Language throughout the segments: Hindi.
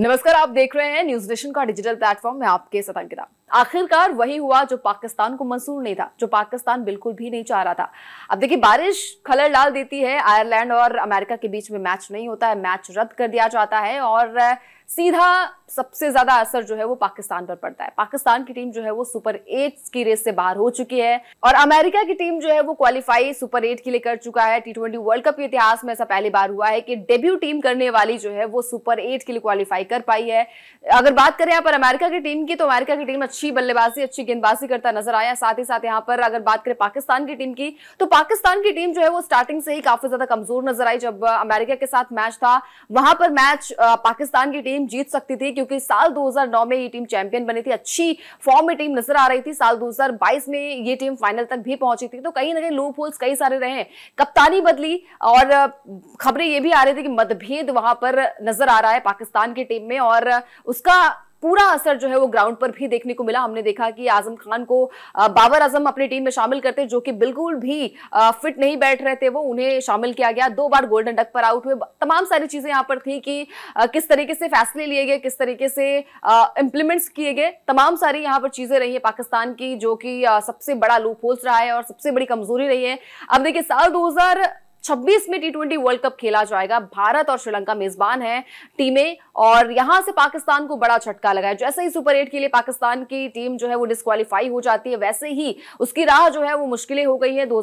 नमस्कार आप देख रहे हैं न्यूज नेशन का डिजिटल प्लेटफॉर्म में आपके साथ अंकिता आखिरकार वही हुआ जो पाकिस्तान को मंजूर नहीं था जो पाकिस्तान बिल्कुल भी नहीं चाह रहा था अब देखिए बारिश खलर डाल देती है आयरलैंड और अमेरिका के बीच में मैच नहीं होता है मैच रद्द कर दिया जाता है और सीधा सबसे ज्यादा असर जो है वो पाकिस्तान पर पड़ता है पाकिस्तान की टीम जो है वो सुपर एट की रेस से बाहर हो चुकी है और अमेरिका की टीम जो है वो क्वालिफाई सुपर एट के लिए कर चुका है टी ट्वेंटी वर्ल्ड कप के इतिहास में ऐसा पहली बार हुआ है कि डेब्यू टीम करने वाली जो है वो सुपर एट के लिए क्वालिफाई कर पाई है अगर बात करें यहाँ पर अमेरिका की टीम की तो अमेरिका की टीम अच्छा अच्छी बल्लेबाजी अच्छी गेंदबाजी करता नजर आया साथ ही साथ यहाँ पर अगर बात करें पाकिस्तान की टीम की तो पाकिस्तान की टीम जो है वो स्टार्टिंग से ही काफी ज्यादा कमजोर नजर आई जब अमेरिका के साथ मैच था वहां पर मैच पाकिस्तान की टीम जीत सकती थी क्योंकि साल दो में ये टीम चैंपियन बनी थी अच्छी फॉर्म में टीम नजर आ रही थी साल दो में ये टीम फाइनल तक भी पहुंची थी तो कहीं ना कहीं लूप होल्स कई सारे रहे कप्तानी बदली और खबरें ये भी आ रही थी कि मतभेद वहां पर नजर आ रहा है पाकिस्तान की टीम में और उसका पूरा असर जो है वो ग्राउंड पर भी देखने को मिला हमने देखा कि आजम खान को बाबर आजम अपनी टीम में शामिल करते जो कि बिल्कुल भी फिट नहीं बैठ रहे थे वो उन्हें शामिल किया गया दो बार गोल्डन डक पर आउट हुए तमाम सारी चीजें यहाँ पर थी कि किस तरीके से फैसले लिए गए किस तरीके से इम्प्लीमेंट्स किए गए तमाम सारी यहाँ पर चीजें रही है पाकिस्तान की जो कि सबसे बड़ा लूप रहा है और सबसे बड़ी कमजोरी रही है अब देखिए साल दो छब्बीस में टी वर्ल्ड कप खेला जाएगा भारत और श्रीलंका मेजबान है टीमें और यहां से पाकिस्तान को बड़ा झटका लगा है जैसे ही सुपर एट के लिए पाकिस्तान की टीम जो है वो डिस्कालीफाई हो जाती है वैसे ही उसकी राह जो है वो मुश्किलें हो गई है दो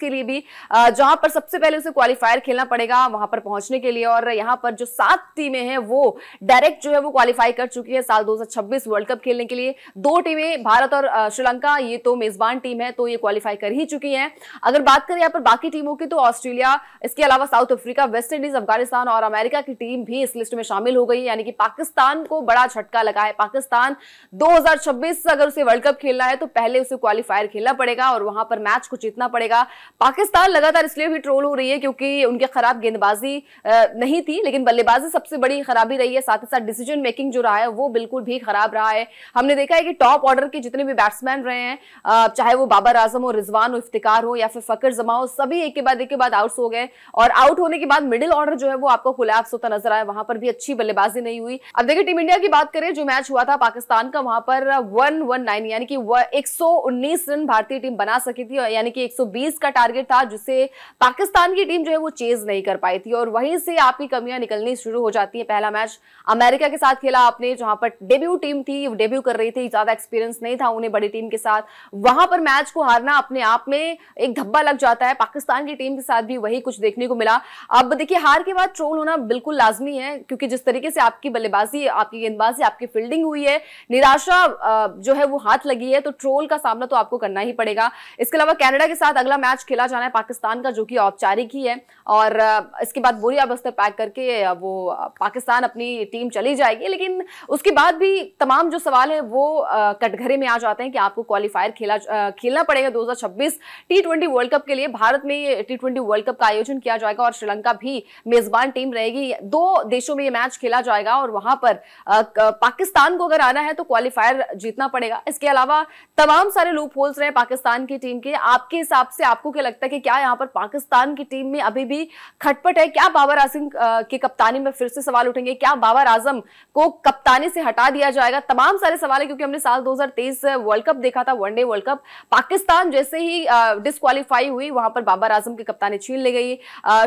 के लिए भी जहां पर सबसे पहले उसे क्वालिफायर खेलना पड़ेगा वहां पर पहुंचने के लिए और यहां पर जो सात टीमें हैं वो डायरेक्ट जो है वो क्वालिफाई कर चुकी है साल दो वर्ल्ड कप खेलने के लिए दो टीमें भारत और श्रीलंका ये तो मेजबान टीम है तो ये क्वालिफाई कर ही चुकी है अगर बात करें यहां पर बाकी टीमों की तो ऑस्ट्रेलिया ऑस्ट्रेलिया इसके अलावा South Africa West Indies Afghanistan और अमेरिका की टीम भी इस लिस्ट में शामिल हो गई यानी कि पाकिस्तान को बड़ा झटका लगा है पाकिस्तान 2026 अगर उसे वर्ल्ड कप खेलना है तो पहले उसे क्वालिफायर खेलना पड़ेगा और वहां पर मैच को जीतना पड़ेगा पाकिस्तान लगातार इसलिए भी ट्रोल हो रही है क्योंकि उनकी खराब गेंदबाजी नहीं थी लेकिन बल्लेबाजी सबसे बड़ी खराबी रही है साथ ही साथ डिसीजन मेकिंग जो रहा है वो बिल्कुल भी खराब रहा है हमने देखा है कि टॉप ऑर्डर के जितने भी बैट्समैन रहे हैं चाहे वो बाबर आजम हो रिजवान हो इफ्तिकार हो या फिर फकर जमा हो सभी एक के बाद एक के बाद आउट्स हो गए और आउट होने के बाद मिडिल ऑर्डर जो है वो आपको कोलैप्स होता नजर आया वहां पर भी अच्छी बल्लेबाजी नहीं हुई अब देखिए टीम इंडिया की बात करें जो मैच हुआ था पाकिस्तान का वहां पर वन वन नाइन यानी कि एक रन भारतीय टीम बना सकी थी यानी कि एक का टारगेट था जिसे पाकिस्तान की टीम जो है वो चेज नहीं कर पाई थी और वहीं से आपकी कमियां निकलनी शुरू हो जाती है पहला मैच अमेरिका के साथ खेला आपने जहां पर डेब्यू टीम थी डेब्यू कर रही थी ज्यादा एक्सपीरियंस नहीं था उन्हें बड़ी टीम के साथ वहां पर मैच को हारना अपने आप में एक धब्बा लग जाता है पाकिस्तान की टीम के साथ भी भी वही कुछ देखने को मिला अब देखिए हार के बाद ट्रोल होना बिल्कुल लाजमी है क्योंकि जिस तरीके से आपकी बल्लेबाजी आपकी गेंदबाजी आपकी फील्डिंग हुई है निराशा जो है वो हाथ लगी है तो ट्रोल का सामना तो आपको करना ही पड़ेगा इसके अलावा कैनेडा के साथ अगला मैच खेला जाना है पाकिस्तान का जो कि औपचारिक ही है और इसके बाद बोरिया बस्तर पैक करके वो पाकिस्तान अपनी टीम चली जाएगी लेकिन उसके बाद भी तमाम जो सवाल है वो कटघरे में आ जाते हैं कि आपको क्वालिफायर खेला खेलना पड़ेगा 2026 टी20 वर्ल्ड कप के लिए भारत में ये टी20 वर्ल्ड वर्ल्ड कप का आयोजन किया जाएगा और श्रीलंका भी मेजबान टीम रहेगी दो देशों में ये मैच खेला जाएगा और वहां पर पाकिस्तान को अगर आना है तो क्वालिफायर जीतना पड़ेगा इसके अलावा तमाम सारे लूप होल्स रहे पाकिस्तान की टीम के आपके हिसाब से आपको क्या लगता है कि क्या यहाँ पर पाकिस्तान की टीम में अभी भी खटपट है क्या बाबर आजम की कप्तानी में फिर से सवाल उठेंगे क्या बाबर आजम को कप्तानी से हटा दिया जाएगा तमाम सारे सवाल है क्योंकि हमने साल 2023 वर्ल्ड कप देखा था वनडे वर्ल्ड कप पाकिस्तान जैसे ही डिस्कालीफाई हुई वहां पर बाबर आजम की कप्तानी छीन छीन ली गई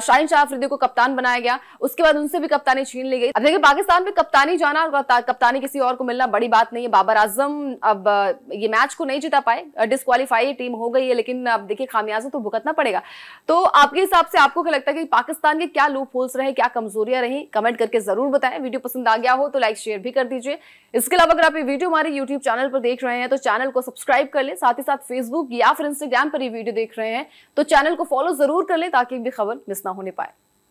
शाहिन शाह अफरीदी को कप्तान बनाया गया उसके बाद उनसे भी कप्तानी छीन ली गई अब देखिए पाकिस्तान में कप्तानी जाना और कप्तानी किसी और को मिलना बड़ी बात नहीं है बाबर आजम अब ये मैच को नहीं जिता पाए डिस्कालीफाई टीम हो गई है लेकिन अब देखिए खामियाजा तो भुगतना पड़ेगा तो आपके हिसाब से आपको क्या लगता है कि पाकिस्तान के क्या लूप होल्स रहे क्या कमजोरियां रही कमेंट करके जरूर बताएं वीडियो पसंद आ गया हो तो लाइक शेयर भी कर दीजिए इसके अलावा अगर आप ये वीडियो हमारे यूट्यूब चैनल पर देख रहे हैं तो चैनल को सब्सक्राइब कर लें साथ ही साथ फेसबुक या फिर इंस्टाग्राम पर ये वीडियो देख रहे हैं तो चैनल को फॉलो जरूर कर लें ताकि भी खबर मिस ना होने पाए